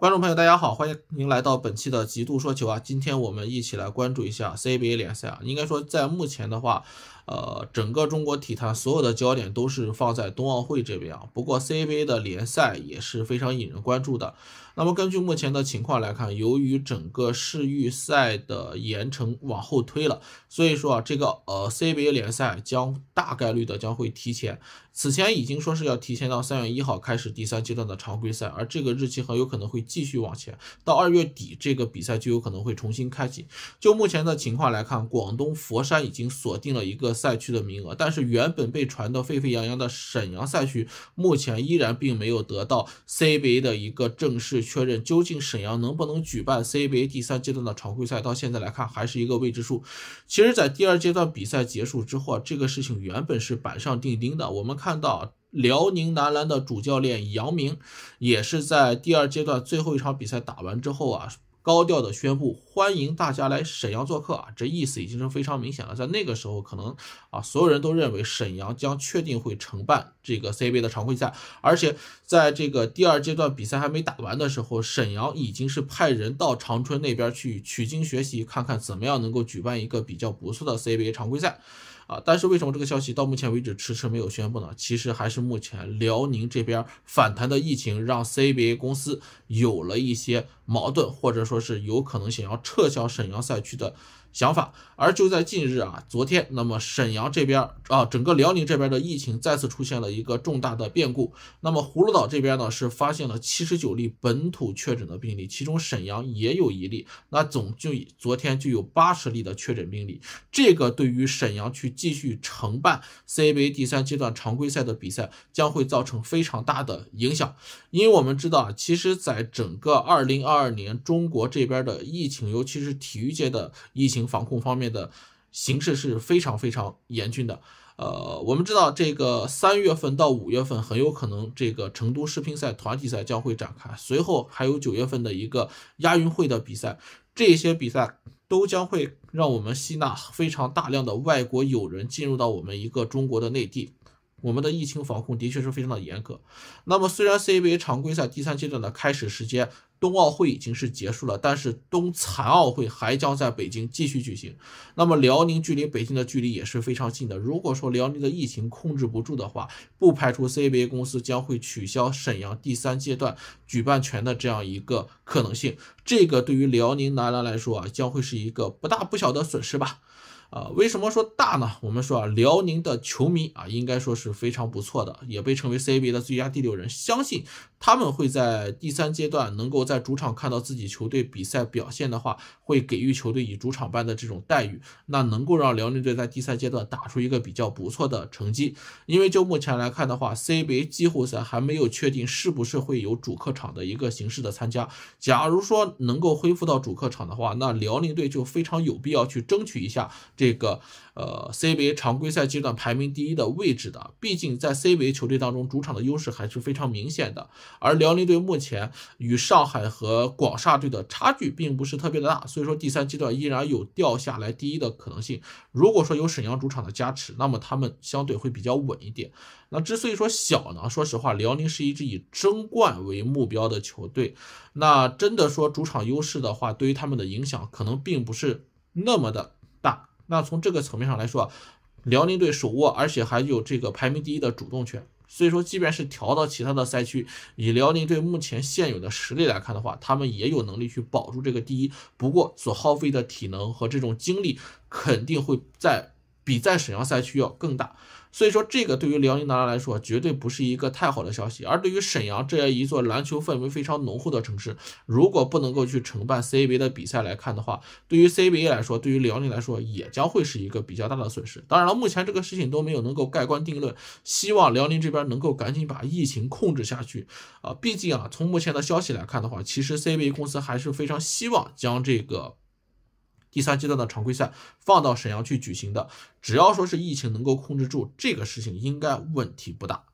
观众朋友，大家好，欢迎您来到本期的极度说球啊！今天我们一起来关注一下 CBA 联赛啊，应该说在目前的话。呃，整个中国体坛所有的焦点都是放在冬奥会这边啊。不过 CBA 的联赛也是非常引人关注的。那么根据目前的情况来看，由于整个世预赛的延程往后推了，所以说啊，这个呃 CBA 联赛将大概率的将会提前。此前已经说是要提前到三月一号开始第三阶段的常规赛，而这个日期很有可能会继续往前，到二月底这个比赛就有可能会重新开启。就目前的情况来看，广东佛山已经锁定了一个。赛区的名额，但是原本被传到沸沸扬扬的沈阳赛区，目前依然并没有得到 CBA 的一个正式确认。究竟沈阳能不能举办 CBA 第三阶段的常规赛，到现在来看还是一个未知数。其实，在第二阶段比赛结束之后，这个事情原本是板上钉钉的。我们看到辽宁男篮的主教练杨鸣，也是在第二阶段最后一场比赛打完之后啊。高调的宣布，欢迎大家来沈阳做客啊！这意思已经是非常明显了。在那个时候，可能啊，所有人都认为沈阳将确定会承办这个 CBA 的常规赛，而且在这个第二阶段比赛还没打完的时候，沈阳已经是派人到长春那边去取经学习，看看怎么样能够举办一个比较不错的 CBA 常规赛。啊，但是为什么这个消息到目前为止迟迟没有宣布呢？其实还是目前辽宁这边反弹的疫情，让 CBA 公司有了一些矛盾，或者说是有可能想要撤销沈阳赛区的。想法，而就在近日啊，昨天，那么沈阳这边啊，整个辽宁这边的疫情再次出现了一个重大的变故。那么葫芦岛这边呢，是发现了七十九例本土确诊的病例，其中沈阳也有一例，那总就昨天就有八十例的确诊病例。这个对于沈阳去继续承办 CBA 第三阶段常规赛的比赛，将会造成非常大的影响。因为我们知道啊，其实在整个二零二二年，中国这边的疫情，尤其是体育界的疫情。防控方面的形势是非常非常严峻的。呃，我们知道这个三月份到五月份很有可能这个成都世乒赛团体赛将会展开，随后还有九月份的一个亚运会的比赛，这些比赛都将会让我们吸纳非常大量的外国友人进入到我们一个中国的内地。我们的疫情防控的确是非常的严格。那么，虽然 CBA 常规赛第三阶段的开始时间冬奥会已经是结束了，但是冬残奥会还将在北京继续举行。那么，辽宁距离北京的距离也是非常近的。如果说辽宁的疫情控制不住的话，不排除 CBA 公司将会取消沈阳第三阶段举办权的这样一个可能性。这个对于辽宁男篮来说啊，将会是一个不大不小的损失吧。啊，为什么说大呢？我们说啊，辽宁的球迷啊，应该说是非常不错的，也被称为 CBA 的最佳第六人。相信他们会在第三阶段能够在主场看到自己球队比赛表现的话，会给予球队以主场般的这种待遇，那能够让辽宁队在第三阶段打出一个比较不错的成绩。因为就目前来看的话，CBA 季后赛还没有确定是不是会有主客场的一个形式的参加。假如说能够恢复到主客场的话，那辽宁队就非常有必要去争取一下。这个呃，CBA 常规赛阶段排名第一的位置的，毕竟在 CBA 球队当中，主场的优势还是非常明显的。而辽宁队目前与上海和广厦队的差距并不是特别的大，所以说第三阶段依然有掉下来第一的可能性。如果说有沈阳主场的加持，那么他们相对会比较稳一点。那之所以说小呢，说实话，辽宁是一支以争冠为目标的球队，那真的说主场优势的话，对于他们的影响可能并不是那么的。那从这个层面上来说，辽宁队手握，而且还有这个排名第一的主动权。所以说，即便是调到其他的赛区，以辽宁队目前现有的实力来看的话，他们也有能力去保住这个第一。不过，所耗费的体能和这种精力，肯定会在。比在沈阳赛区要更大，所以说这个对于辽宁男篮来说绝对不是一个太好的消息，而对于沈阳这样一座篮球氛围非常浓厚的城市，如果不能够去承办 CBA 的比赛来看的话，对于 CBA 来说，对于辽宁来说也将会是一个比较大的损失。当然了，目前这个事情都没有能够盖棺定论，希望辽宁这边能够赶紧把疫情控制下去啊！毕竟啊，从目前的消息来看的话，其实 CBA 公司还是非常希望将这个。第三阶段的常规赛放到沈阳去举行的，只要说是疫情能够控制住，这个事情应该问题不大。